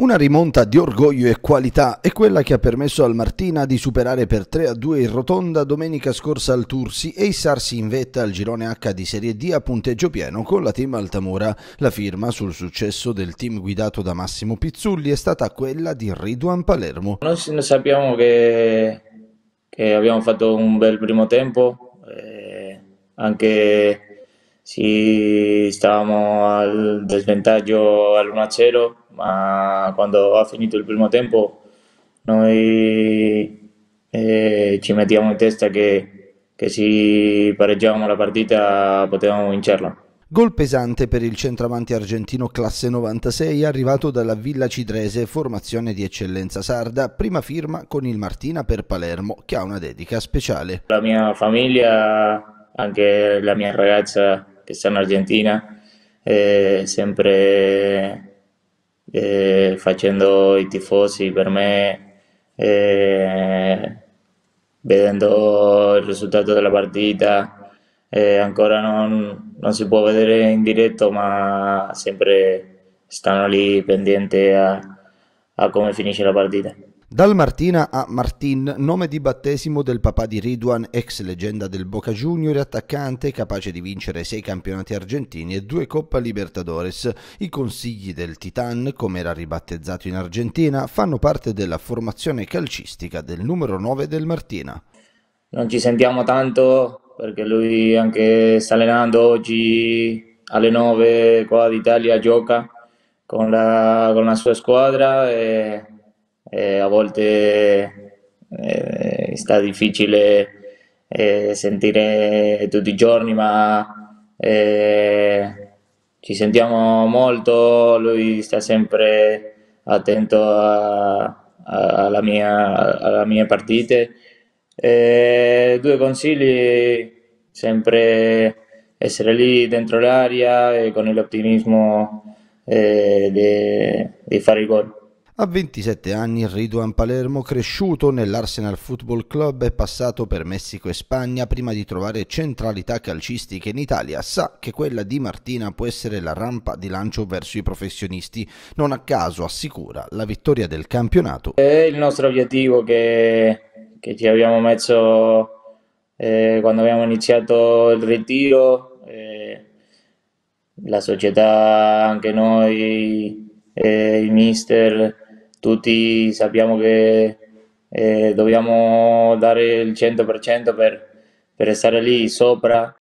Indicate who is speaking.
Speaker 1: Una rimonta di orgoglio e qualità è quella che ha permesso al Martina di superare per 3-2 in rotonda domenica scorsa al Tursi e issarsi in vetta al girone H di Serie D a punteggio pieno con la team Altamura. La firma sul successo del team guidato da Massimo Pizzulli è stata quella di Riduan Palermo.
Speaker 2: Noi sappiamo che, che abbiamo fatto un bel primo tempo, eh, anche sì, stavamo al desventaggio all1 0 ma quando ha finito il primo tempo noi eh, ci mettiamo in testa che, che se pareggiavamo la partita potevamo vincerla.
Speaker 1: Gol pesante per il centravanti argentino classe 96 arrivato dalla Villa Cidrese, formazione di eccellenza sarda, prima firma con il Martina per Palermo che ha una dedica speciale.
Speaker 2: La mia famiglia, anche la mia ragazza che sta in Argentina, eh, sempre eh, facendo i tifosi per me, eh, vedendo il risultato della partita, eh, ancora non, non, si può vedere in diretto ma sempre stanno lì pendenti a, a come finisce la partita.
Speaker 1: Dal Martina a Martin, nome di battesimo del papà di Ridwan, ex leggenda del Boca Junior attaccante, capace di vincere sei campionati argentini e due Coppa Libertadores. I consigli del Titan, come era ribattezzato in Argentina, fanno parte della formazione calcistica del numero 9 del Martina.
Speaker 2: Non ci sentiamo tanto perché lui anche sta allenando oggi alle 9 qua d'Italia, gioca con la, con la sua squadra e eh, a volte eh, sta difficile eh, sentire tutti i giorni, ma eh, ci sentiamo molto, lui sta sempre attento a, a, alla mia, alle mie partite. Eh, due consigli, sempre essere lì dentro l'area e con l'ottimismo eh, di fare i gol.
Speaker 1: A 27 anni Ridwan Palermo, cresciuto nell'Arsenal Football Club, è passato per Messico e Spagna prima di trovare centralità calcistiche in Italia, sa che quella di Martina può essere la rampa di lancio verso i professionisti. Non a caso assicura la vittoria del campionato.
Speaker 2: È il nostro obiettivo che, che ci abbiamo messo eh, quando abbiamo iniziato il ritiro, eh, la società, anche noi, eh, il mister tutti sappiamo che eh, dobbiamo dare il 100% per, per stare lì sopra